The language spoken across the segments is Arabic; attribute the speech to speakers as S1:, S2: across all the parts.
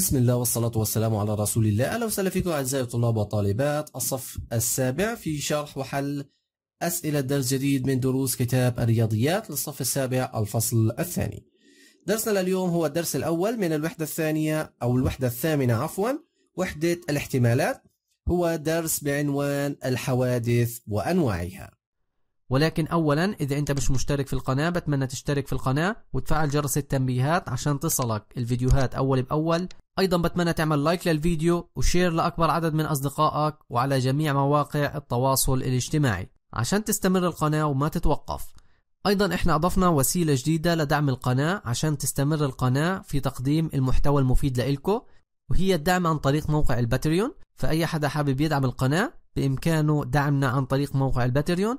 S1: بسم الله والصلاة والسلام على رسول الله أهلا وسهلا فيكم أعزائي الطلاب والطالبات الصف السابع في شرح وحل أسئلة درس جديد من دروس كتاب الرياضيات للصف السابع الفصل الثاني درسنا لليوم هو الدرس الأول من الوحدة الثانية أو الوحدة الثامنة عفوا وحدة الاحتمالات هو درس بعنوان الحوادث وأنواعها ولكن اولا اذا انت مش مشترك في القناة بتمنى تشترك في القناة وتفعل جرس التنبيهات عشان تصلك الفيديوهات اول باول ايضا بتمنى تعمل لايك للفيديو وشير لاكبر عدد من اصدقائك وعلى جميع مواقع التواصل الاجتماعي عشان تستمر القناة وما تتوقف ايضا احنا اضفنا وسيلة جديدة لدعم القناة عشان تستمر القناة في تقديم المحتوى المفيد لإلكو وهي الدعم عن طريق موقع الباتريون فاي حدا حابب يدعم القناة بامكانه دعمنا عن طريق موقع الباتريون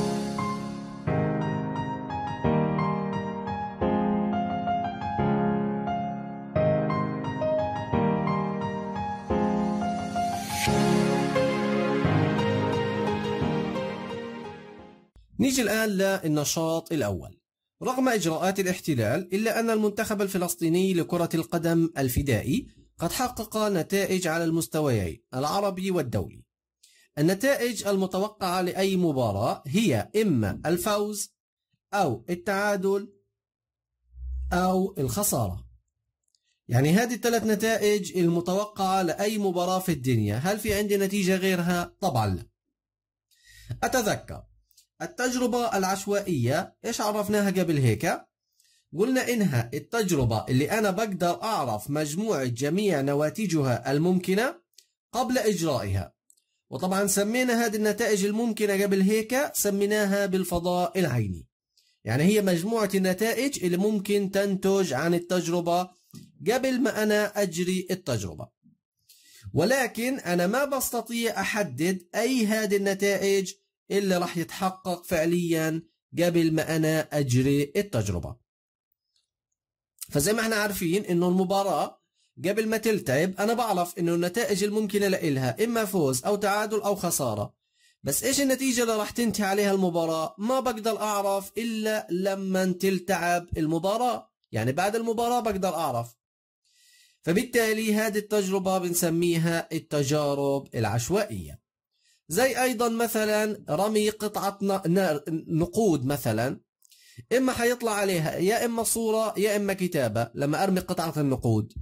S1: نيجي الآن للنشاط الأول رغم إجراءات الاحتلال إلا أن المنتخب الفلسطيني لكرة القدم الفدائي قد حقق نتائج على المستويين العربي والدولي النتائج المتوقعة لأي مباراة هي إما الفوز أو التعادل أو الخسارة يعني هذه الثلاث نتائج المتوقعة لأي مباراة في الدنيا هل في عندي نتيجة غيرها؟ طبعا لا أتذكر التجربة العشوائية إيش عرفناها قبل هيك؟ قلنا إنها التجربة اللي أنا بقدر أعرف مجموعة جميع نواتجها الممكنة قبل إجرائها وطبعا سمينا هذه النتائج الممكنة قبل هيك سميناها بالفضاء العيني يعني هي مجموعة النتائج اللي ممكن تنتج عن التجربة قبل ما أنا أجري التجربة ولكن أنا ما بستطيع أحدد أي هذه النتائج اللي راح يتحقق فعليا قبل ما انا اجري التجربه فزي ما احنا عارفين انه المباراه قبل ما تلتعب انا بعرف انه النتائج الممكنه لإلها اما فوز او تعادل او خساره بس ايش النتيجة اللي راح تنتهي عليها المباراة ما بقدر اعرف الا لما تلتعب المباراة يعني بعد المباراة بقدر اعرف فبالتالي هذه التجربة بنسميها التجارب العشوائية زي أيضا مثلا رمي قطعة نقود مثلا إما حيطلع عليها يا إما صورة يا إما كتابة لما أرمي قطعة النقود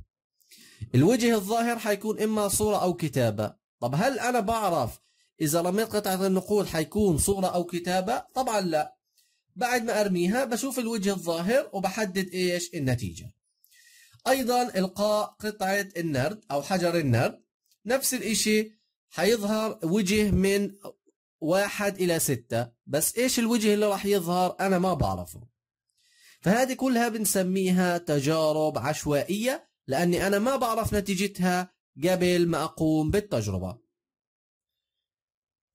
S1: الوجه الظاهر حيكون إما صورة أو كتابة طب هل أنا بعرف إذا رميت قطعة النقود حيكون صورة أو كتابة طبعا لا بعد ما أرميها بشوف الوجه الظاهر وبحدد إيش النتيجة أيضا إلقاء قطعة النرد أو حجر النرد نفس الإشي حيظهر وجه من واحد إلى ستة بس إيش الوجه اللي راح يظهر أنا ما بعرفه فهذه كلها بنسميها تجارب عشوائية لأني أنا ما بعرف نتيجتها قبل ما أقوم بالتجربة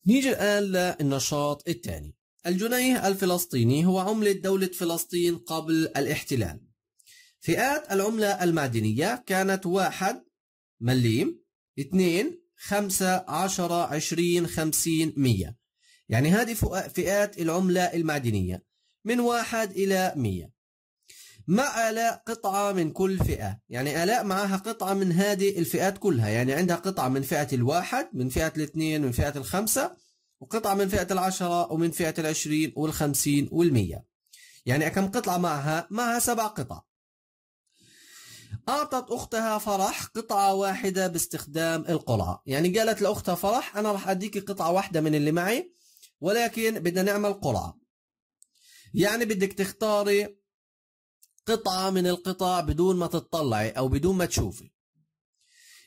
S1: نيجي الآن للنشاط الثاني الجنيه الفلسطيني هو عملة دولة فلسطين قبل الاحتلال فئات العملة المعدنية كانت واحد مليم اثنين 5 10 20 50 100 يعني هذه فئات العملة المعدنية من واحد إلى 100 مع آلاء قطعة من كل فئة يعني آلاء معها قطعة من هذه الفئات كلها يعني عندها قطعة من فئة الواحد من فئة الاثنين من فئة الخمسة وقطعة من فئة العشرة ومن فئة العشرين والخمسين والمية يعني كم قطعة معها؟ معها سبع قطع أعطت أختها فرح قطعة واحدة باستخدام القرعة يعني قالت لأختها فرح أنا رح أديكي قطعة واحدة من اللي معي ولكن بدنا نعمل قرعة يعني بدك تختاري قطعة من القطع بدون ما تطلعي أو بدون ما تشوفي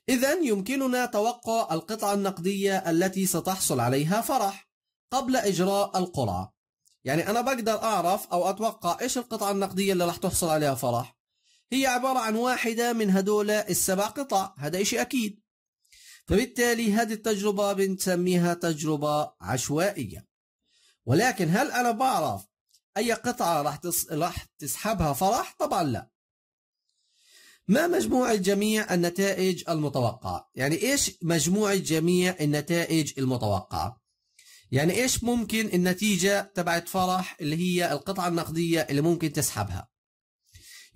S1: إذا يمكننا توقع القطعة النقدية التي ستحصل عليها فرح قبل إجراء القرعة يعني أنا بقدر أعرف أو أتوقع إيش القطعة النقدية اللي راح تحصل عليها فرح هي عبارة عن واحدة من هدول السبع قطع هذا إشي أكيد فبالتالي هذه التجربة بنسميها تجربة عشوائية ولكن هل أنا بعرف أي قطعة راح تس... راح تسحبها فرح؟ طبعا لا ما مجموع جميع النتائج المتوقعة؟ يعني إيش مجموع جميع النتائج المتوقعة؟ يعني إيش ممكن النتيجة تبعت فرح اللي هي القطعة النقدية اللي ممكن تسحبها؟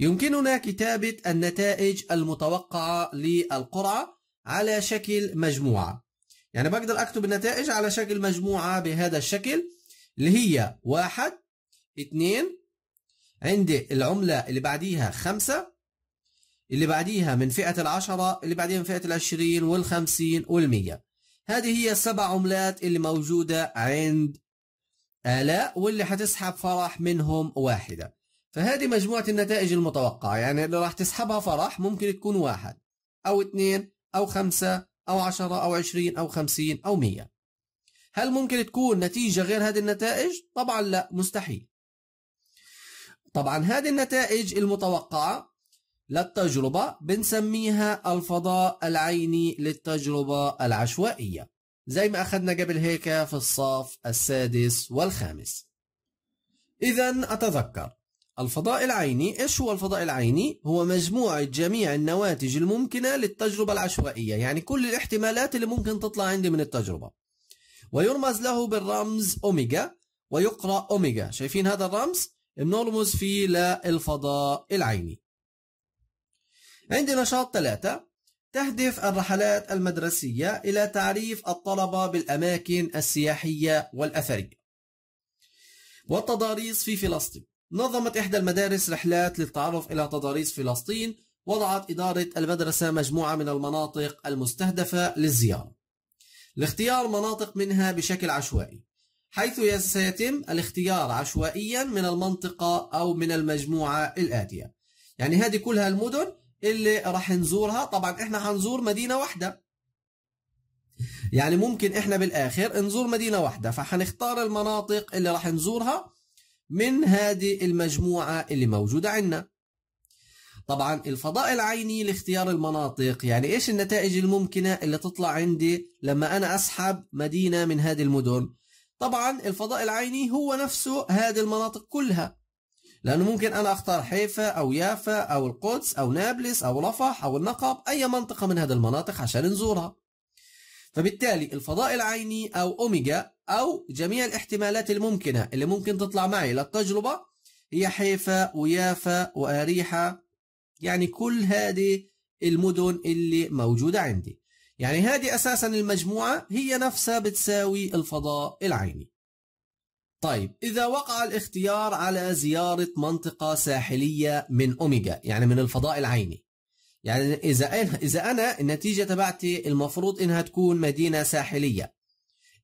S1: يمكننا كتابة النتائج المتوقعة للقرعة على شكل مجموعة يعني بقدر أكتب النتائج على شكل مجموعة بهذا الشكل اللي هي واحد اثنين عندي العملة اللي بعديها خمسة اللي بعديها من فئة العشرة اللي بعديها من فئة العشرين والخمسين والمية هذه هي السبع عملات اللي موجودة عند آلاء واللي هتسحب فرح منهم واحدة فهذه مجموعة النتائج المتوقعة يعني اللي راح تسحبها فرح ممكن تكون واحد أو اثنين أو خمسة أو عشرة أو عشرين أو خمسين أو مية هل ممكن تكون نتيجة غير هذه النتائج؟ طبعا لا مستحيل طبعا هذه النتائج المتوقعة للتجربة بنسميها الفضاء العيني للتجربة العشوائية زي ما أخذنا قبل هيك في الصف السادس والخامس إذا أتذكر الفضاء العيني إيش هو الفضاء العيني؟ هو مجموعة جميع النواتج الممكنة للتجربة العشوائية يعني كل الاحتمالات اللي ممكن تطلع عندي من التجربة ويرمز له بالرمز أوميجا ويقرأ أوميجا شايفين هذا الرمز؟ بنرمز فيه للفضاء العيني عندي نشاط ثلاثة تهدف الرحلات المدرسية إلى تعريف الطلبة بالأماكن السياحية والأثرية والتضاريس في فلسطين نظمت إحدى المدارس رحلات للتعرف إلى تضاريس فلسطين وضعت إدارة المدرسة مجموعة من المناطق المستهدفة للزيارة لاختيار مناطق منها بشكل عشوائي حيث سيتم الاختيار عشوائيا من المنطقة أو من المجموعة الآتية يعني هذه كلها المدن اللي راح نزورها طبعا احنا هنزور مدينة واحدة يعني ممكن احنا بالاخر نزور مدينة واحدة فحنختار المناطق اللي راح نزورها من هذه المجموعة اللي موجودة عندنا طبعا الفضاء العيني لاختيار المناطق يعني ايش النتائج الممكنة اللي تطلع عندي لما انا اسحب مدينة من هذه المدن طبعا الفضاء العيني هو نفسه هذه المناطق كلها لانه ممكن انا اختار حيفا او يافا او القدس او نابلس او رفح او النقب اي منطقة من هذه المناطق عشان نزورها فبالتالي الفضاء العيني أو أوميجا أو جميع الاحتمالات الممكنة اللي ممكن تطلع معي للتجربة هي حيفا ويافا وأريحة يعني كل هذه المدن اللي موجودة عندي يعني هذه أساسا المجموعة هي نفسها بتساوي الفضاء العيني طيب إذا وقع الاختيار على زيارة منطقة ساحلية من أوميجا يعني من الفضاء العيني يعني إذا أنا إذا أنا النتيجة تبعتي المفروض إنها تكون مدينة ساحلية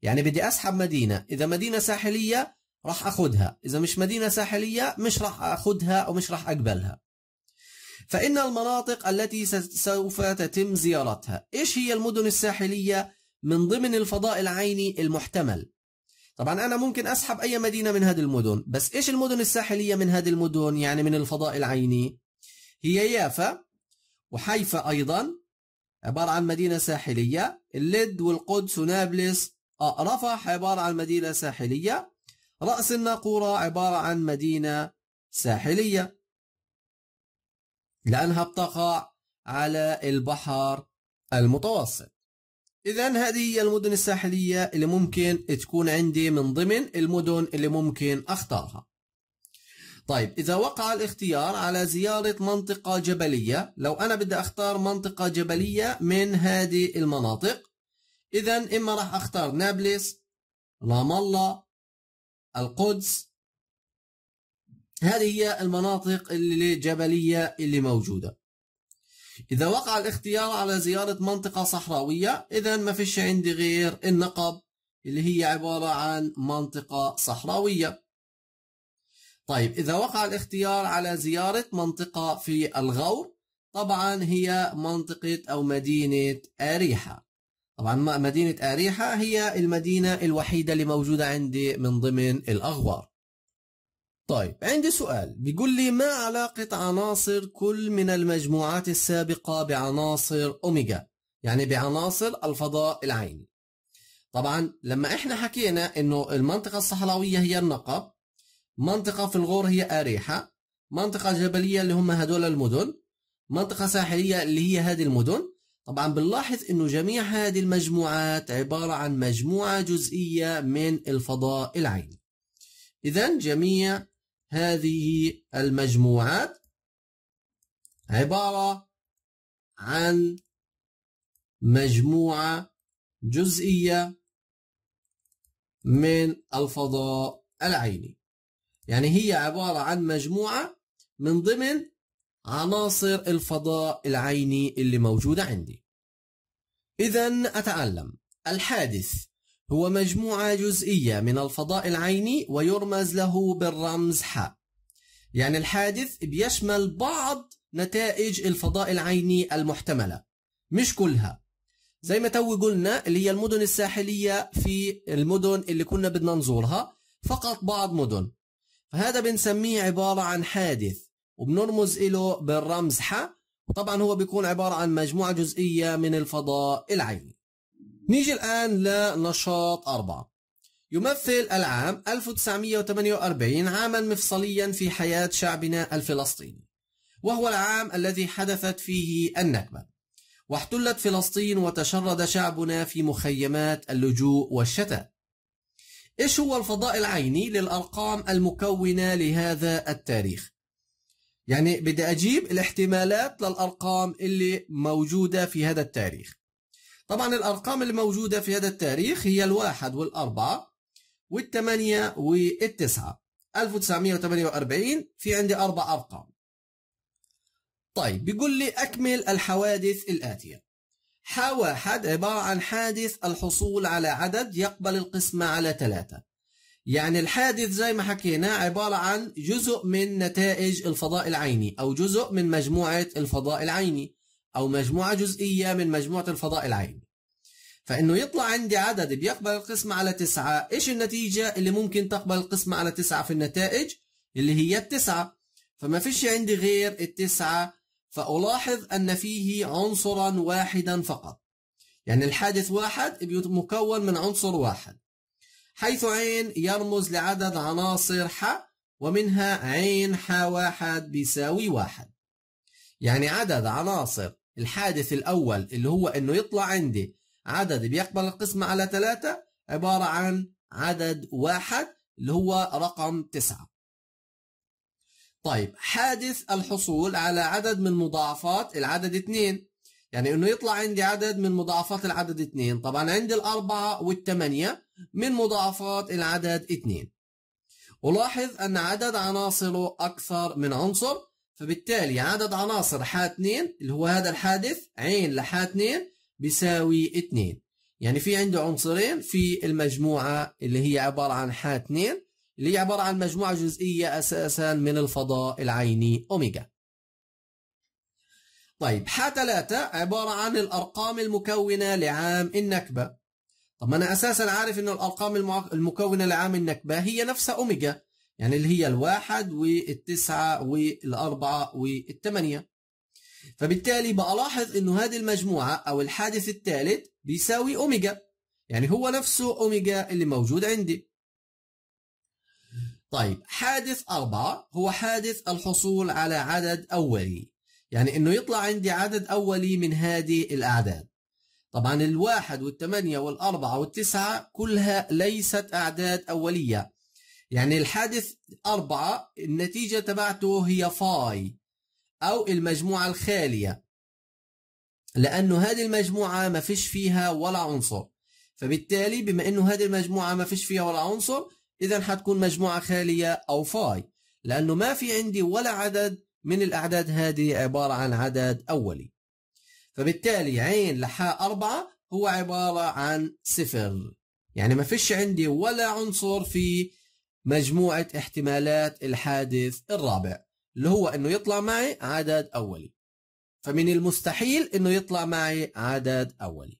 S1: يعني بدي أسحب مدينة إذا مدينة ساحلية راح أخذها إذا مش مدينة ساحلية مش راح أخذها أو مش راح أقبلها فإن المناطق التي سوف تتم زيارتها إيش هي المدن الساحلية من ضمن الفضاء العيني المحتمل طبعا أنا ممكن أسحب أي مدينة من هذه المدن بس إيش المدن الساحلية من هذه المدن يعني من الفضاء العيني هي يافا وحيفا أيضا عبارة عن مدينة ساحلية اللد والقدس ونابلس آه رفح عبارة عن مدينة ساحلية رأس الناقورة عبارة عن مدينة ساحلية لأنها بتقع على البحر المتوسط إذا هذه هي المدن الساحلية اللي ممكن تكون عندي من ضمن المدن اللي ممكن أختارها طيب إذا وقع الاختيار على زيارة منطقة جبلية لو أنا بدي أختار منطقة جبلية من هذه المناطق إذا إما راح أختار نابلس رام الله القدس هذه هي المناطق اللي جبلية اللي موجودة إذا وقع الاختيار على زيارة منطقة صحراوية إذا ما فيش عندي غير النقب اللي هي عبارة عن منطقة صحراوية طيب إذا وقع الاختيار على زيارة منطقة في الغور طبعا هي منطقة أو مدينة أريحة طبعا مدينة أريحة هي المدينة الوحيدة اللي موجودة عندي من ضمن الأغوار طيب عندي سؤال بيقول لي ما علاقة عناصر كل من المجموعات السابقة بعناصر أوميجا يعني بعناصر الفضاء العيني طبعا لما احنا حكينا انه المنطقة الصحراوية هي النقب منطقة في الغور هي أريحة منطقة جبلية اللي هم هذول المدن منطقة ساحلية اللي هي هذه المدن طبعا بنلاحظ انه جميع هذه المجموعات عبارة عن مجموعة جزئية من الفضاء العيني اذا جميع هذه المجموعات عبارة عن مجموعة جزئية من الفضاء العيني يعني هي عبارة عن مجموعة من ضمن عناصر الفضاء العيني اللي موجودة عندي إذا أتعلم الحادث هو مجموعة جزئية من الفضاء العيني ويرمز له بالرمز ح يعني الحادث بيشمل بعض نتائج الفضاء العيني المحتملة مش كلها زي ما تو قلنا اللي هي المدن الساحلية في المدن اللي كنا بدنا نزورها فقط بعض مدن فهذا بنسميه عبارة عن حادث وبنرمز له بالرمز ح وطبعا هو بيكون عبارة عن مجموعة جزئية من الفضاء العيني نيجي الآن لنشاط أربعة يمثل العام 1948 عاما مفصليا في حياة شعبنا الفلسطيني وهو العام الذي حدثت فيه النكبة واحتلت فلسطين وتشرد شعبنا في مخيمات اللجوء والشتات إيش هو الفضاء العيني للأرقام المكونة لهذا التاريخ يعني بدي أجيب الاحتمالات للأرقام اللي موجودة في هذا التاريخ طبعا الأرقام الموجودة في هذا التاريخ هي الواحد والأربعة والثمانية والتسعة 1948 في عندي أربع أرقام طيب بيقول لي أكمل الحوادث الآتية حوى حد عبارة عن حادث الحصول على عدد يقبل القسمة على ثلاثة يعني الحادث زي ما حكينا عبارة عن جزء من نتائج الفضاء العيني أو جزء من مجموعة الفضاء العيني أو مجموعة جزئية من مجموعة الفضاء العيني فإنه يطلع عندي عدد بيقبل القسمة على تسعة إيش النتيجة اللي ممكن تقبل القسمة على تسعة في النتائج اللي هي التسعة فما فيش عندي غير التسعة فألاحظ أن فيه عنصرا واحدا فقط يعني الحادث واحد مكون من عنصر واحد حيث عين يرمز لعدد عناصر ح ومنها عين ح واحد بيساوي واحد يعني عدد عناصر الحادث الأول اللي هو إنه يطلع عندي عدد بيقبل القسمة على ثلاثة عبارة عن عدد واحد اللي هو رقم تسعة طيب حادث الحصول على عدد من مضاعفات العدد اثنين يعني انه يطلع عندي عدد من مضاعفات العدد اثنين طبعا عندي الأربعة والثمانية من مضاعفات العدد اثنين ولاحظ أن عدد عناصره أكثر من عنصر فبالتالي عدد عناصر حا 2 اللي هو هذا الحادث عين لحا 2 بيساوي 2 يعني في عنده عنصرين في المجموعة اللي هي عبارة عن حا 2 اللي هي عبارة عن مجموعة جزئية أساسا من الفضاء العيني أوميجا طيب ح 3 عبارة عن الأرقام المكونة لعام النكبة طب أنا أساسا عارف أن الأرقام المكونة لعام النكبة هي نفسها أوميجا يعني اللي هي الواحد والتسعة والأربعة والثمانية فبالتالي بلاحظ أنه هذه المجموعة أو الحادث الثالث بيساوي أوميجا يعني هو نفسه أوميجا اللي موجود عندي طيب حادث أربعة هو حادث الحصول على عدد أولي يعني أنه يطلع عندي عدد أولي من هذه الأعداد طبعا الواحد والثمانية والأربعة والتسعة كلها ليست أعداد أولية يعني الحادث أربعة النتيجة تبعته هي فاي أو المجموعة الخالية لأنه هذه المجموعة ما فيش فيها ولا عنصر فبالتالي بما أنه هذه المجموعة ما فيش فيها ولا عنصر إذا حتكون مجموعة خالية أو فاي لأنه ما في عندي ولا عدد من الأعداد هذه عبارة عن عدد أولي فبالتالي عين لحاء أربعة هو عبارة عن صفر يعني ما فيش عندي ولا عنصر في مجموعة احتمالات الحادث الرابع اللي هو انه يطلع معي عدد اولي فمن المستحيل انه يطلع معي عدد اولي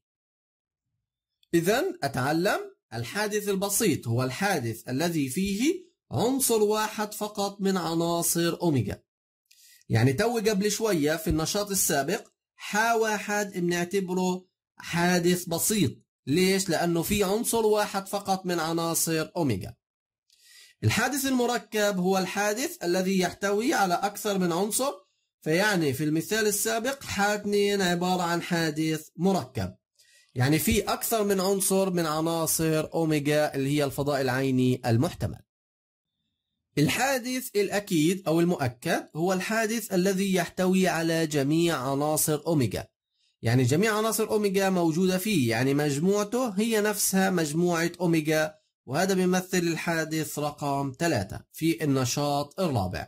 S1: اذا اتعلم الحادث البسيط هو الحادث الذي فيه عنصر واحد فقط من عناصر أوميجا يعني تو قبل شوية في النشاط السابق حا واحد بنعتبره حادث بسيط ليش؟ لأنه في عنصر واحد فقط من عناصر أوميجا الحادث المركب هو الحادث الذي يحتوي على أكثر من عنصر فيعني في المثال السابق حا 2 عبارة عن حادث مركب يعني في أكثر من عنصر من عناصر أوميجا اللي هي الفضاء العيني المحتمل الحادث الأكيد أو المؤكد هو الحادث الذي يحتوي على جميع عناصر أوميجا يعني جميع عناصر أوميجا موجودة فيه يعني مجموعته هي نفسها مجموعة أوميجا وهذا بيمثل الحادث رقم ثلاثة في النشاط الرابع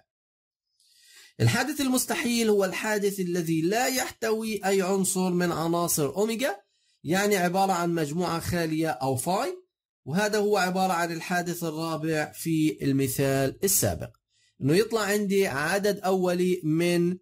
S1: الحادث المستحيل هو الحادث الذي لا يحتوي أي عنصر من عناصر أوميجا يعني عبارة عن مجموعة خالية أو فاي وهذا هو عبارة عن الحادث الرابع في المثال السابق انه يطلع عندي عدد اولي من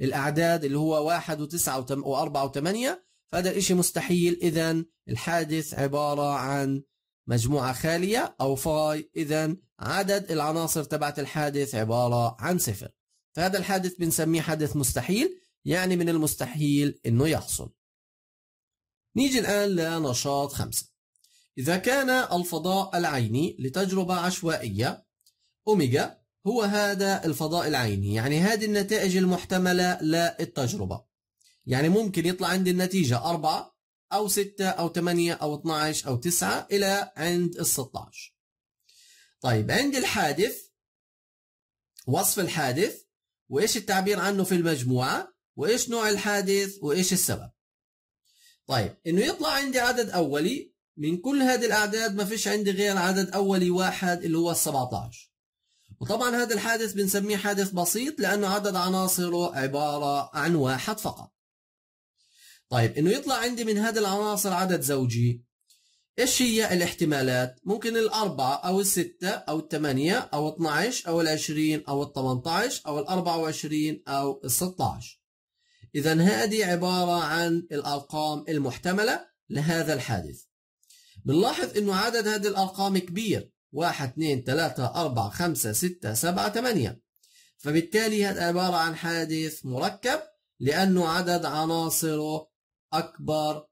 S1: الاعداد اللي هو واحد وتسعة واربعة وثمانية فهذا الاشي مستحيل اذا الحادث عبارة عن مجموعة خالية او فاي اذا عدد العناصر تبعت الحادث عبارة عن صفر فهذا الحادث بنسميه حادث مستحيل يعني من المستحيل انه يحصل نيجي الآن لنشاط خمسة إذا كان الفضاء العيني لتجربة عشوائية أوميجا هو هذا الفضاء العيني يعني هذه النتائج المحتملة للتجربة يعني ممكن يطلع عندي النتيجة أربعة أو ستة أو تمانية أو 12 أو تسعة إلى عند الستاش طيب عند الحادث وصف الحادث وإيش التعبير عنه في المجموعة وإيش نوع الحادث وإيش السبب طيب انه يطلع عندي عدد اولي من كل هذه الاعداد ما فيش عندي غير عدد اولي واحد اللي هو ال 17 وطبعا هذا الحادث بنسميه حادث بسيط لانه عدد عناصره عباره عن واحد فقط طيب انه يطلع عندي من هذه العناصر عدد زوجي ايش هي الاحتمالات ممكن الأربعة أو الستة أو الثمانية أو 12 أو العشرين أو الثمنتعش أو الأربعة وعشرين أو الستة 16 إذا هذه عبارة عن الأرقام المحتملة لهذا الحادث بنلاحظ أنه عدد هذه الأرقام كبير 1 2 3 4 5 6 7 8 فبالتالي هذا عبارة عن حادث مركب لأنه عدد عناصره أكبر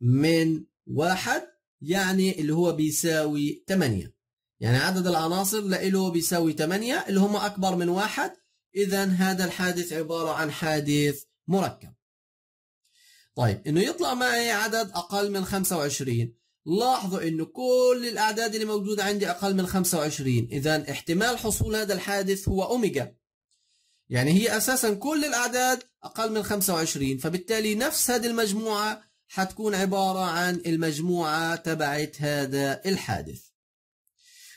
S1: من واحد يعني اللي هو بيساوي 8 يعني عدد العناصر له بيساوي 8 اللي هم أكبر من واحد إذا هذا الحادث عبارة عن حادث مركب طيب انه يطلع معي عدد اقل من 25 لاحظوا انه كل الاعداد اللي موجوده عندي اقل من 25 اذا احتمال حصول هذا الحادث هو اوميجا يعني هي اساسا كل الاعداد اقل من 25 فبالتالي نفس هذه المجموعه حتكون عباره عن المجموعه تبعت هذا الحادث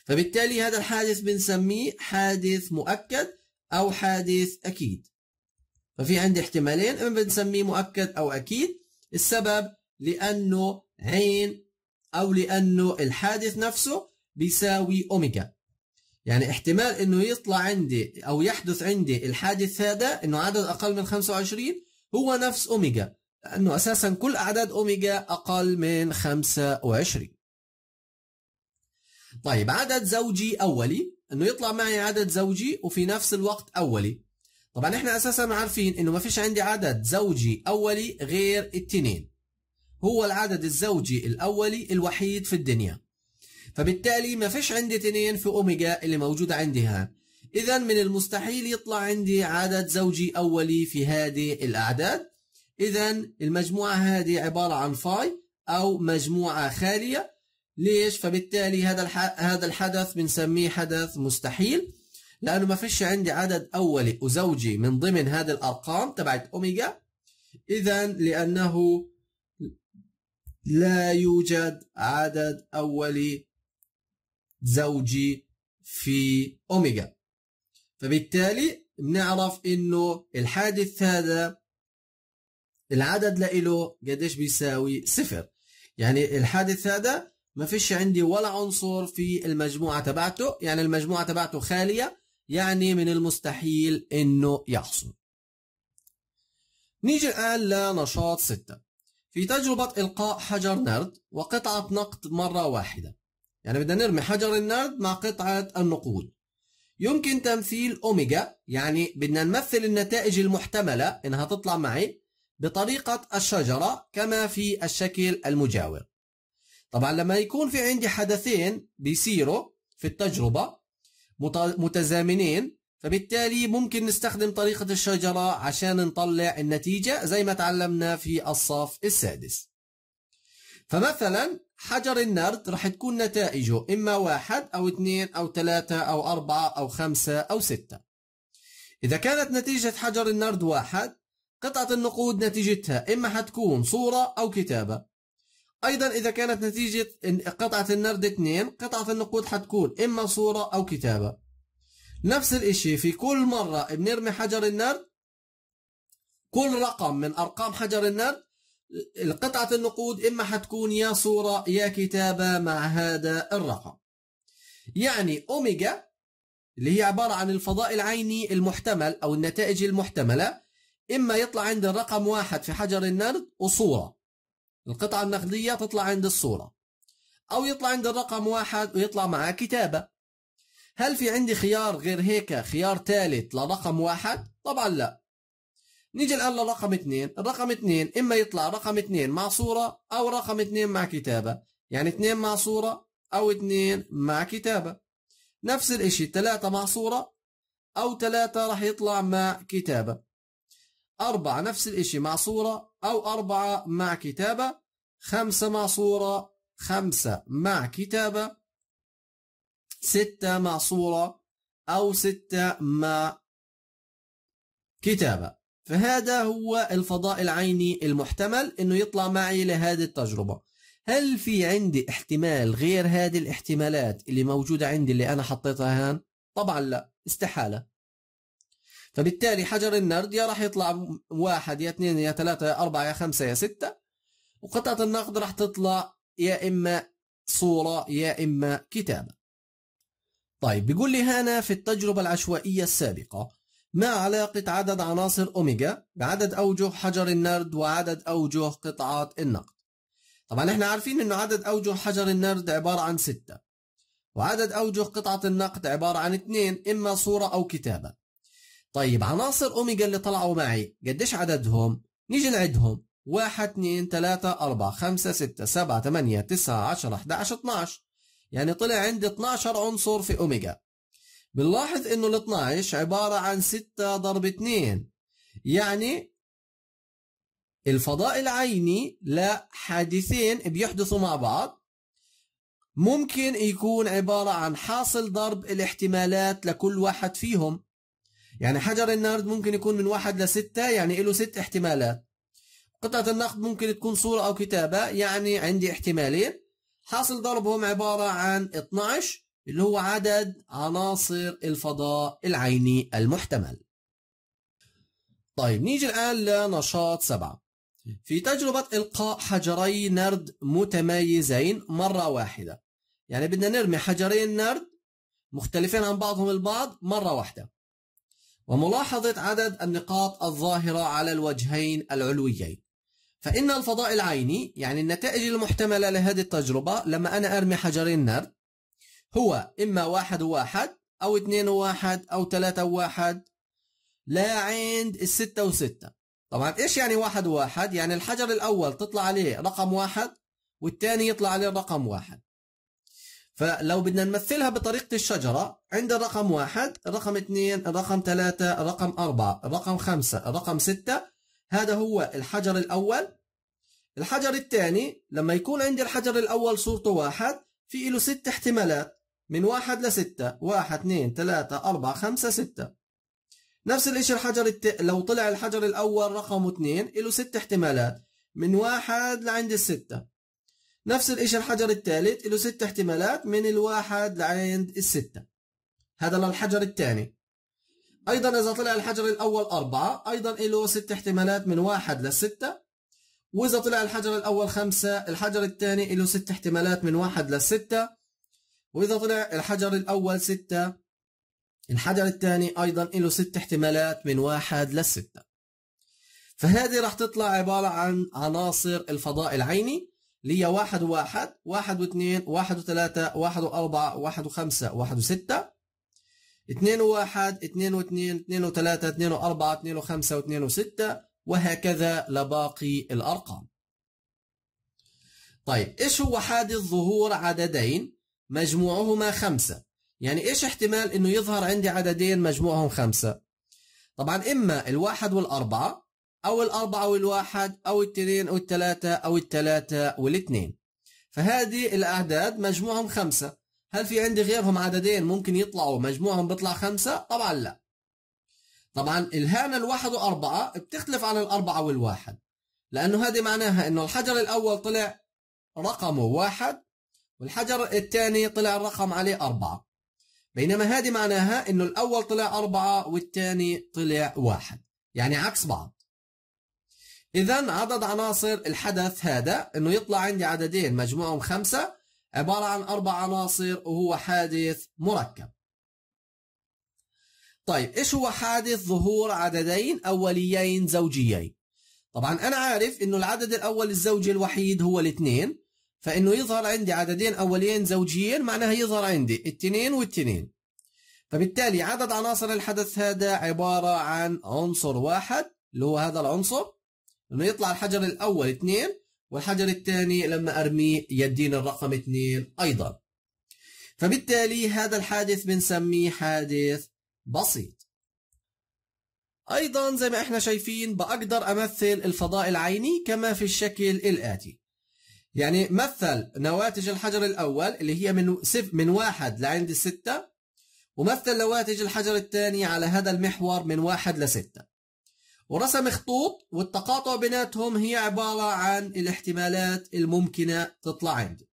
S1: فبالتالي هذا الحادث بنسميه حادث مؤكد أو حادث أكيد ففي عندي احتمالين إما بنسميه مؤكد أو أكيد السبب لأنه عين أو لأنه الحادث نفسه بيساوي أوميجا يعني احتمال انه يطلع عندي او يحدث عندي الحادث هذا انه عدد اقل من 25 هو نفس اوميجا لانه اساسا كل اعداد اوميجا اقل من 25 طيب عدد زوجي اولي انه يطلع معي عدد زوجي وفي نفس الوقت اولي طبعا احنا اساسا عارفين انه ما فيش عندي عدد زوجي اولي غير التنين هو العدد الزوجي الاولي الوحيد في الدنيا فبالتالي ما فيش عندي تنين في اوميجا اللي موجودة عندي هان اذا من المستحيل يطلع عندي عدد زوجي اولي في هذه الاعداد اذا المجموعة هذه عبارة عن فاي او مجموعة خالية ليش فبالتالي هذا هذا الحدث بنسميه حدث مستحيل لانه ما فيش عندي عدد اولي وزوجي من ضمن هذه الارقام تبعت اوميجا اذا لانه لا يوجد عدد اولي زوجي في اوميجا فبالتالي بنعرف انه الحادث هذا العدد لإله قديش بيساوي صفر يعني الحادث هذا ما فيش عندي ولا عنصر في المجموعة تبعته يعني المجموعة تبعته خالية يعني من المستحيل انه يحصل نيجي الآن لنشاط ستة في تجربة إلقاء حجر نرد وقطعة نقد مرة واحدة يعني بدنا نرمي حجر النرد مع قطعة النقود يمكن تمثيل أوميجا يعني بدنا نمثل النتائج المحتملة إنها تطلع معي بطريقة الشجرة كما في الشكل المجاور طبعا لما يكون في عندي حدثين بيصيروا في التجربة متزامنين فبالتالي ممكن نستخدم طريقة الشجرة عشان نطلع النتيجة زي ما تعلمنا في الصف السادس فمثلا حجر النرد رح تكون نتائجه إما واحد أو اثنين أو ثلاثة أو أربعة أو خمسة أو ستة إذا كانت نتيجة حجر النرد واحد قطعة النقود نتيجتها إما حتكون صورة أو كتابة أيضا إذا كانت نتيجة قطعة النرد اثنين قطعة النقود حتكون إما صورة أو كتابة نفس الإشي في كل مرة بنرمي حجر النرد كل رقم من أرقام حجر النرد قطعة النقود إما حتكون يا صورة يا كتابة مع هذا الرقم يعني أوميجا اللي هي عبارة عن الفضاء العيني المحتمل أو النتائج المحتملة إما يطلع عند الرقم واحد في حجر النرد وصورة القطعة النقدية تطلع عند الصورة أو يطلع عند الرقم واحد ويطلع معاه كتابة هل في عندي خيار غير هيك خيار ثالث لرقم واحد؟ طبعا لا نيجي الآن لرقم اثنين الرقم اثنين إما يطلع رقم اثنين مع صورة أو رقم اثنين مع كتابة يعني اثنين مع صورة أو اثنين مع كتابة نفس الاشي ثلاثة مع صورة أو ثلاثة راح يطلع مع كتابة أربعة نفس الإشي مع صورة أو أربعة مع كتابة خمسة مع صورة خمسة مع كتابة ستة مع صورة أو ستة مع كتابة فهذا هو الفضاء العيني المحتمل أنه يطلع معي لهذه التجربة هل في عندي احتمال غير هذه الاحتمالات اللي موجودة عندي اللي أنا حطيتها هان؟ طبعا لا استحالة فبالتالي حجر النرد يا راح يطلع واحد يا اثنين يا ثلاثة يا أربعة يا خمسة يا ستة وقطعة النقد راح تطلع يا إما صورة يا إما كتابة طيب بيقول لي هنا في التجربة العشوائية السابقة ما علاقة عدد عناصر أوميجا بعدد أوجه حجر النرد وعدد أوجه قطعات النقد طبعا احنا عارفين انه عدد أوجه حجر النرد عبارة عن ستة وعدد أوجه قطعة النقد عبارة عن اثنين إما صورة أو كتابة طيب عناصر أوميجا اللي طلعوا معي قديش عددهم؟ نيجي نعدهم 1 2 3 4 5 6 7 8 9 10 11 12 يعني طلع عندي 12 عنصر في أوميجا بنلاحظ إنه ال 12 عبارة عن 6 ضرب 2 يعني الفضاء العيني لحادثين بيحدثوا مع بعض ممكن يكون عبارة عن حاصل ضرب الاحتمالات لكل واحد فيهم يعني حجر النرد ممكن يكون من واحد لستة يعني له ست احتمالات قطعة النقد ممكن تكون صورة أو كتابة يعني عندي احتمالين حاصل ضربهم عبارة عن 12 اللي هو عدد عناصر الفضاء العيني المحتمل طيب نيجي الآن لنشاط سبعة في تجربة إلقاء حجري نرد متميزين مرة واحدة يعني بدنا نرمي حجرين نرد مختلفين عن بعضهم البعض مرة واحدة وملاحظة عدد النقاط الظاهرة على الوجهين العلويين فإن الفضاء العيني يعني النتائج المحتملة لهذه التجربة لما أنا أرمي حجرين نار هو إما واحد وواحد أو اثنين وواحد أو ثلاثة وواحد لا عند الستة وستة طبعا إيش يعني واحد وواحد يعني الحجر الأول تطلع عليه رقم واحد والثاني يطلع عليه رقم واحد فلو بدنا نمثلها بطريقة الشجرة عند رقم واحد رقم اثنين رقم ثلاثة رقم أربعة رقم خمسة رقم ستة هذا هو الحجر الأول الحجر الثاني لما يكون عندي الحجر الأول صورته واحد في له ست احتمالات من واحد لستة واحد اثنين ثلاثة أربعة خمسة ستة نفس الاشي الحجر الت... لو طلع الحجر الأول رقمه اثنين له ست احتمالات من واحد لعند الستة نفس الإشي الحجر الثالث له ست احتمالات من الواحد لعند الستة هذا للحجر الثاني أيضا إذا طلع الحجر الأول أربعة أيضا له ست احتمالات من واحد لستة وإذا طلع الحجر الأول خمسة الحجر الثاني له ست احتمالات من واحد لستة وإذا طلع الحجر الأول ستة الحجر الثاني أيضا له ست احتمالات من واحد لستة فهذه راح تطلع عبارة عن عناصر الفضاء العيني ليا واحد وواحد واحد واثنين واحد وثلاثة واحد وأربعة واحد وخمسة واحد وستة اثنين وواحد اثنين واثنين اثنين وثلاثة اثنين وأربعة اثنين وخمسة واثنين وستة وهكذا لباقي الأرقام طيب إيش هو حادث ظهور عددين مجموعهما خمسة يعني إيش احتمال أنه يظهر عندي عددين مجموعهم خمسة طبعا إما الواحد والأربعة أو الأربعة والواحد أو التنين أو التلاتة أو التلاتة والاثنين فهذه الأعداد مجموعهم خمسة هل في عندي غيرهم عددين ممكن يطلعوا مجموعهم بيطلع خمسة؟ طبعا لا طبعا الهانة الواحد وأربعة بتختلف عن الأربعة والواحد لأنه هذه معناها أنه الحجر الأول طلع رقمه واحد والحجر الثاني طلع الرقم عليه أربعة بينما هذه معناها أنه الأول طلع أربعة والثاني طلع واحد يعني عكس بعض إذا عدد عناصر الحدث هذا إنه يطلع عندي عددين مجموعهم خمسة عبارة عن أربع عناصر وهو حادث مركب. طيب إيش هو حادث ظهور عددين أوليين زوجيين؟ طبعا أنا عارف إنه العدد الأول الزوجي الوحيد هو الاثنين فإنه يظهر عندي عددين أوليين زوجيين معناها يظهر عندي التنين والتنين. فبالتالي عدد عناصر الحدث هذا عبارة عن عنصر واحد اللي هو هذا العنصر لما يطلع الحجر الأول اثنين والحجر الثاني لما أرميه يدينا الرقم اثنين أيضا فبالتالي هذا الحادث بنسميه حادث بسيط أيضا زي ما احنا شايفين بقدر أمثل الفضاء العيني كما في الشكل الآتي يعني مثل نواتج الحجر الأول اللي هي من سف من واحد لعند الستة ومثل نواتج الحجر الثاني على هذا المحور من واحد لستة ورسم خطوط والتقاطع بيناتهم هي عبارة عن الاحتمالات الممكنة تطلع عندي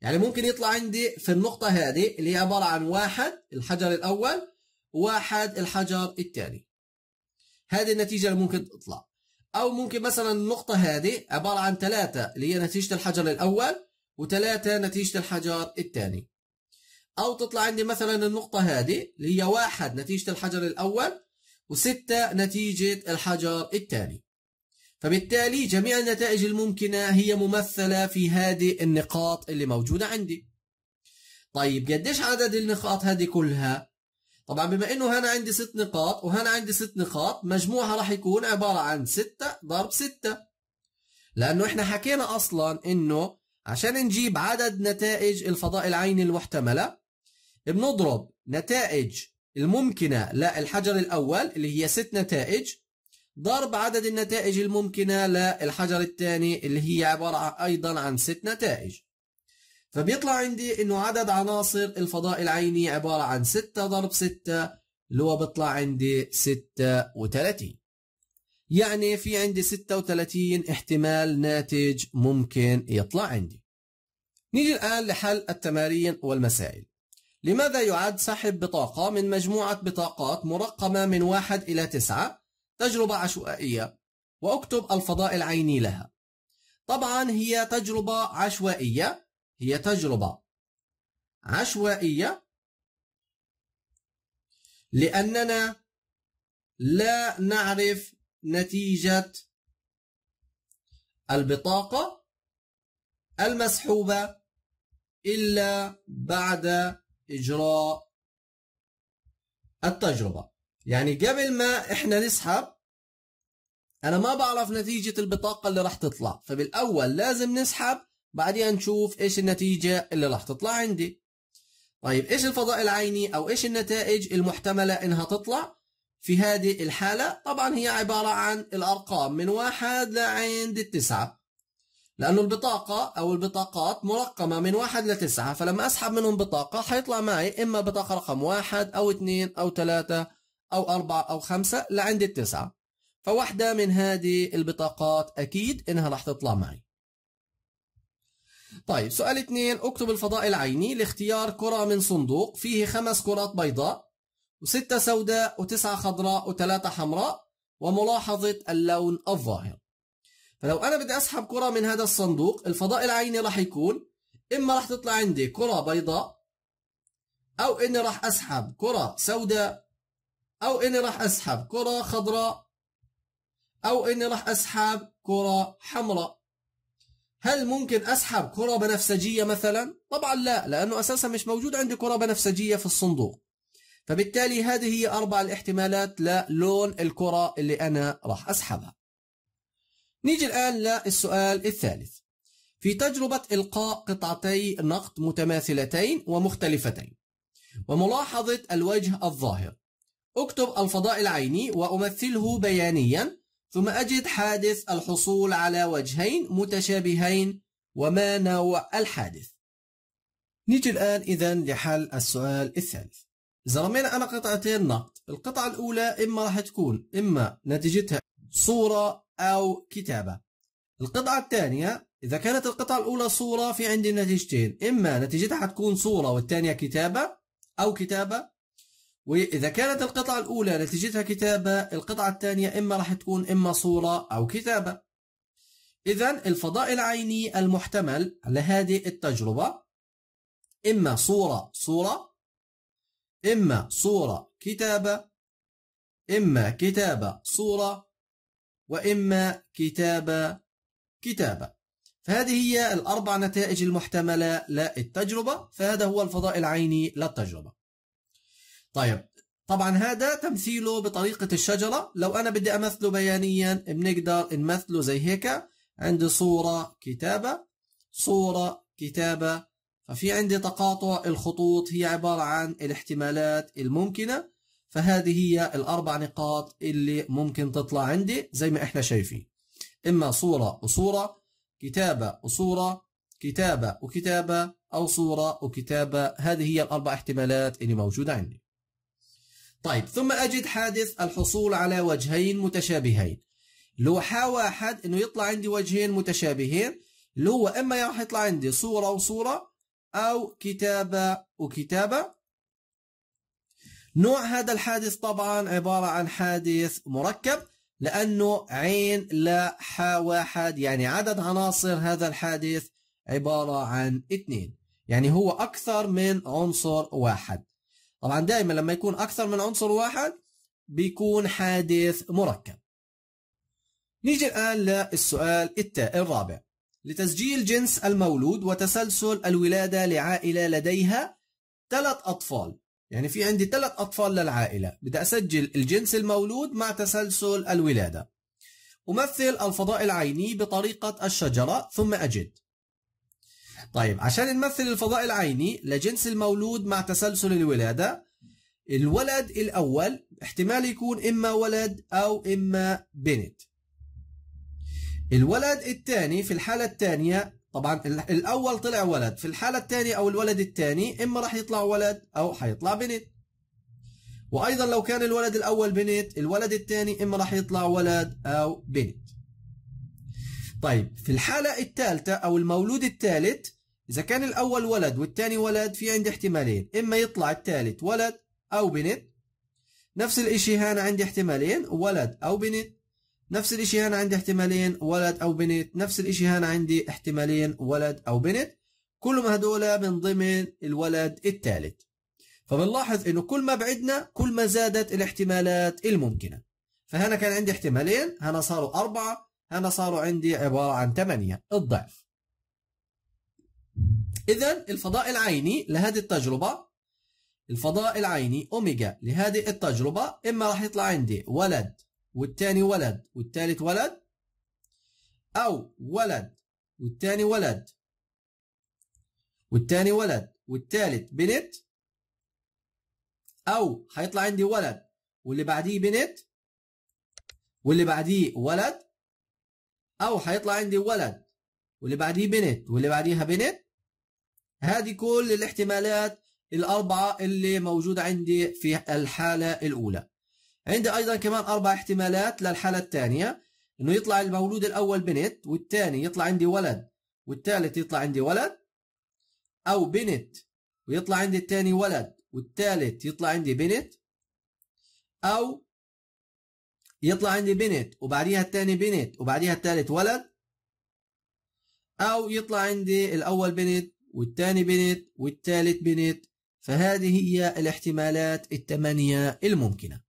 S1: يعني ممكن يطلع عندي في النقطة هذه اللي هي عبارة عن واحد الحجر الأول واحد الحجر الثاني هذه النتيجة اللي ممكن تطلع أو ممكن مثلا النقطة هذه عبارة عن ثلاثة اللي هي نتيجة الحجر الأول وثلاثة نتيجة الحجر الثاني أو تطلع عندي مثلا النقطة هذه اللي هي واحد نتيجة الحجر الأول وستة نتيجة الحجر التالي فبالتالي جميع النتائج الممكنة هي ممثلة في هذه النقاط اللي موجودة عندي طيب قديش عدد النقاط هذه كلها طبعا بما انه هنا عندي ست نقاط وهنا عندي ست نقاط مجموعها راح يكون عبارة عن ستة ضرب ستة لانه احنا حكينا اصلا انه عشان نجيب عدد نتائج الفضاء العيني المحتملة بنضرب نتائج الممكنة للحجر الأول اللي هي ست نتائج ضرب عدد النتائج الممكنة للحجر الثاني اللي هي عبارة أيضا عن ست نتائج فبيطلع عندي إنه عدد عناصر الفضاء العيني عبارة عن ستة ضرب ستة اللي هو بيطلع عندي ستة وتلاتين يعني في عندي ستة وتلاتين احتمال ناتج ممكن يطلع عندي نيجي الآن لحل التمارين والمسائل لماذا يعد سحب بطاقة من مجموعة بطاقات مرقمة من واحد إلى تسعة تجربة عشوائية وأكتب الفضاء العيني لها طبعا هي تجربة عشوائية هي تجربة عشوائية لأننا لا نعرف نتيجة البطاقة المسحوبة إلا بعد إجراء التجربة يعني قبل ما إحنا نسحب أنا ما بعرف نتيجة البطاقة اللي راح تطلع فبالأول لازم نسحب بعدين نشوف إيش النتيجة اللي راح تطلع عندي طيب إيش الفضاء العيني أو إيش النتائج المحتملة إنها تطلع في هذه الحالة طبعا هي عبارة عن الأرقام من واحد لعند التسعة لأنه البطاقة أو البطاقات مرقمة من واحد لتسعة فلما أسحب منهم بطاقة حيطلع معي إما بطاقة رقم واحد أو اثنين أو ثلاثة أو أربعة أو خمسة لعند التسعة فواحدة من هذه البطاقات أكيد إنها راح تطلع معي طيب سؤال اثنين اكتب الفضاء العيني لاختيار كرة من صندوق فيه خمس كرات بيضاء وستة سوداء وتسعة خضراء وثلاثة حمراء وملاحظة اللون الظاهر فلو انا بدي اسحب كره من هذا الصندوق الفضاء العيني راح يكون اما راح تطلع عندي كره بيضاء او اني راح اسحب كره سوداء او اني راح اسحب كره خضراء او اني راح اسحب كره حمراء هل ممكن اسحب كره بنفسجيه مثلا طبعا لا لانه اساسا مش موجود عندي كره بنفسجيه في الصندوق فبالتالي هذه هي اربع الاحتمالات للون الكره اللي انا راح اسحبها نيجي الآن للسؤال الثالث في تجربة إلقاء قطعتي نقد متماثلتين ومختلفتين وملاحظة الوجه الظاهر أكتب الفضاء العيني وأمثله بيانيا ثم أجد حادث الحصول على وجهين متشابهين وما نوع الحادث نيجي الآن إذا لحل السؤال الثالث إذا رمينا أنا قطعتين نقد القطعة الأولى إما راح تكون إما نتيجتها صورة أو كتابة القطعة الثانية إذا كانت القطعة الأولى صورة في عندي نتيجتين إما نتيجتها حتكون صورة والثانية كتابة أو كتابة وإذا كانت القطعة الأولى نتيجتها كتابة القطعة الثانية إما راح تكون إما صورة أو كتابة إذا الفضاء العيني المحتمل لهذه التجربة إما صورة صورة إما صورة كتابة إما كتابة صورة وإما كتابة كتابة فهذه هي الأربع نتائج المحتملة للتجربة فهذا هو الفضاء العيني للتجربة طيب طبعا هذا تمثيله بطريقة الشجرة لو أنا بدي أمثله بيانيا بنقدر نمثله زي هيك عندي صورة كتابة صورة كتابة ففي عندي تقاطع الخطوط هي عبارة عن الاحتمالات الممكنة فهذه هي الأربع نقاط اللي ممكن تطلع عندي زي ما احنا شايفين إما صورة وصورة كتابة وصورة كتابة وكتابة أو صورة وكتابة هذه هي الأربع احتمالات اللي موجودة عندي طيب ثم أجد حادث الحصول على وجهين متشابهين حا واحد إنه يطلع عندي وجهين متشابهين اللي هو إما راح يطلع عندي صورة وصورة أو كتابة وكتابة نوع هذا الحادث طبعا عبارة عن حادث مركب لأنه عين لا حا واحد يعني عدد عناصر هذا الحادث عبارة عن اثنين يعني هو أكثر من عنصر واحد طبعا دائما لما يكون أكثر من عنصر واحد بيكون حادث مركب نيجي الآن للسؤال الرابع لتسجيل جنس المولود وتسلسل الولادة لعائلة لديها ثلاث أطفال يعني في عندي ثلاث أطفال للعائلة بدي أسجل الجنس المولود مع تسلسل الولادة أمثل الفضاء العيني بطريقة الشجرة ثم أجد طيب عشان نمثل الفضاء العيني لجنس المولود مع تسلسل الولادة الولد الأول احتمال يكون إما ولد أو إما بنت الولد الثاني في الحالة الثانية طبعا الاول طلع ولد في الحاله الثانيه او الولد الثاني اما راح يطلع ولد او حيطلع بنت وايضا لو كان الولد الاول بنت الولد الثاني اما راح يطلع ولد او بنت طيب في الحاله الثالثه او المولود الثالث اذا كان الاول ولد والثاني ولد في عندي احتمالين اما يطلع الثالث ولد او بنت نفس الاشي هنا عندي احتمالين ولد او بنت نفس الاشي هنا عندي احتمالين ولد او بنت نفس الاشي هنا عندي احتمالين ولد او بنت كلهم هدول من ضمن الولد الثالث فبنلاحظ انه كل ما بعدنا كل ما زادت الاحتمالات الممكنه فهنا كان عندي احتمالين هنا صاروا أربعة هنا صاروا عندي عبارة عن ثمانية الضعف إذا الفضاء العيني لهذه التجربة الفضاء العيني أوميجا لهذه التجربة إما راح يطلع عندي ولد والتاني ولد والتالت ولد أو ولد والتاني ولد والتاني ولد والتالت بنت أو هيطلع عندي ولد واللي بعديه بنت واللي بعديه ولد أو هيطلع عندي ولد واللي بعديه بنت واللي بعديها بنت هذه كل الاحتمالات الأربعة اللي موجودة عندي في الحالة الأولى عندي أيضا كمان أربع احتمالات للحالة الثانية إنه يطلع المولود الأول بنت والثاني يطلع عندي ولد والثالث يطلع عندي ولد أو بنت ويطلع عندي الثاني ولد والثالث يطلع عندي بنت أو يطلع عندي بنت وبعديها الثاني بنت وبعديها الثالث ولد أو يطلع عندي الأول بنت والثاني بنت والثالث بنت فهذه هي الاحتمالات الثمانية الممكنة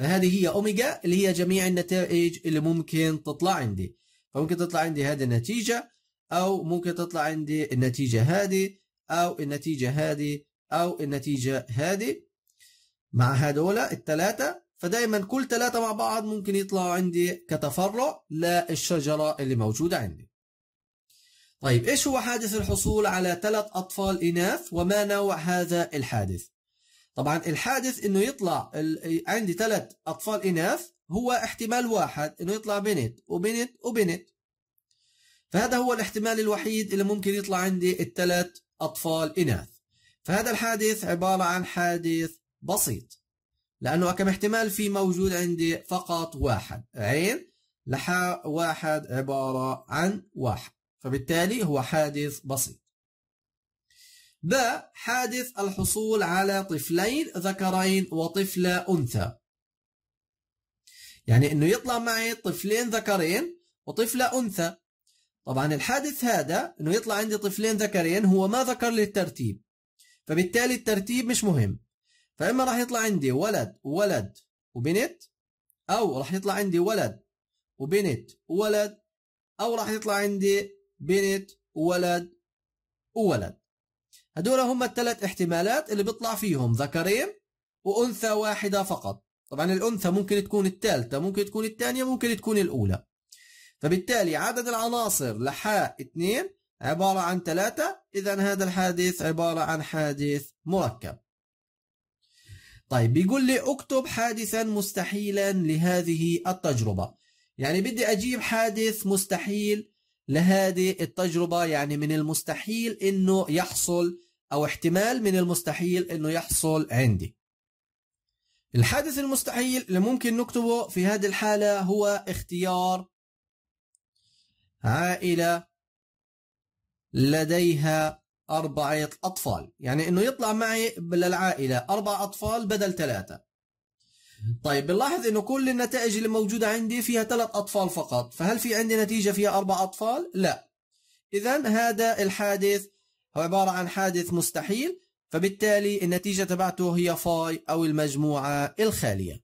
S1: فهذه هي أوميجا اللي هي جميع النتائج اللي ممكن تطلع عندي فممكن تطلع عندي هذه النتيجة أو ممكن تطلع عندي النتيجة هذه أو النتيجة هذه أو النتيجة هذه مع هذول الثلاثة فدايما كل ثلاثة مع بعض ممكن يطلعوا عندي كتفرع للشجرة اللي موجودة عندي طيب إيش هو حادث الحصول على ثلاث أطفال إناث وما نوع هذا الحادث طبعا الحادث انه يطلع عندي ثلاث اطفال اناث هو احتمال واحد انه يطلع بنت وبنت وبنت فهذا هو الاحتمال الوحيد اللي ممكن يطلع عندي الثلاث اطفال اناث فهذا الحادث عباره عن حادث بسيط لانه كم احتمال في موجود عندي فقط واحد عين لحاء واحد عباره عن واحد فبالتالي هو حادث بسيط ب حادث الحصول على طفلين ذكرين وطفلة أنثى يعني أنه يطلع معي طفلين ذكرين وطفلة أنثى طبعا الحادث هذا أنه يطلع عندي طفلين ذكرين هو ما ذكر للترتيب فبالتالي الترتيب مش مهم فإما راح يطلع عندي ولد وولد وبنت أو راح يطلع عندي ولد وبنت وولد أو راح يطلع عندي بنت وولد وولد هدول هم الثلاث احتمالات اللي بيطلع فيهم ذكرين وانثى واحده فقط طبعا الانثى ممكن تكون الثالثه ممكن تكون الثانيه ممكن تكون الاولى فبالتالي عدد العناصر لحاء 2 عباره عن 3 اذا هذا الحادث عباره عن حادث مركب طيب بيقول لي اكتب حادثا مستحيلا لهذه التجربه يعني بدي اجيب حادث مستحيل لهذه التجربة يعني من المستحيل أنه يحصل أو احتمال من المستحيل أنه يحصل عندي الحادث المستحيل اللي ممكن نكتبه في هذه الحالة هو اختيار عائلة لديها أربعة أطفال يعني أنه يطلع معي للعائلة أربع أطفال بدل ثلاثة طيب بنلاحظ انه كل النتائج اللي موجودة عندي فيها ثلاث اطفال فقط فهل في عندي نتيجة فيها اربع اطفال؟ لا اذا هذا الحادث هو عبارة عن حادث مستحيل فبالتالي النتيجة تبعته هي فاي او المجموعة الخالية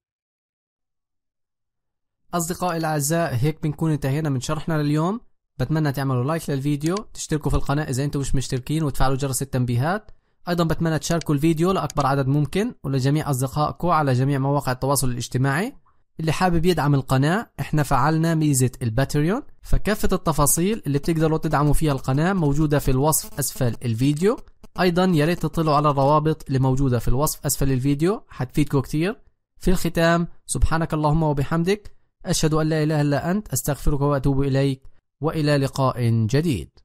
S1: أصدقائي الأعزاء هيك بنكون انتهينا من شرحنا لليوم بتمنى تعملوا لايك للفيديو تشتركوا في القناة إذا أنتم مش مشتركين وتفعلوا جرس التنبيهات أيضا بتمنى تشاركوا الفيديو لأكبر عدد ممكن ولجميع أصدقائكم على جميع مواقع التواصل الاجتماعي اللي حابب يدعم القناة احنا فعلنا ميزة الباتريون فكافة التفاصيل اللي بتقدروا تدعموا فيها القناة موجودة في الوصف أسفل الفيديو أيضا يا ريت تطلعوا على الروابط اللي موجودة في الوصف أسفل الفيديو حتفيدكم كتير في الختام سبحانك اللهم وبحمدك أشهد أن لا إله إلا أنت أستغفرك وأتوب إليك وإلى لقاء جديد.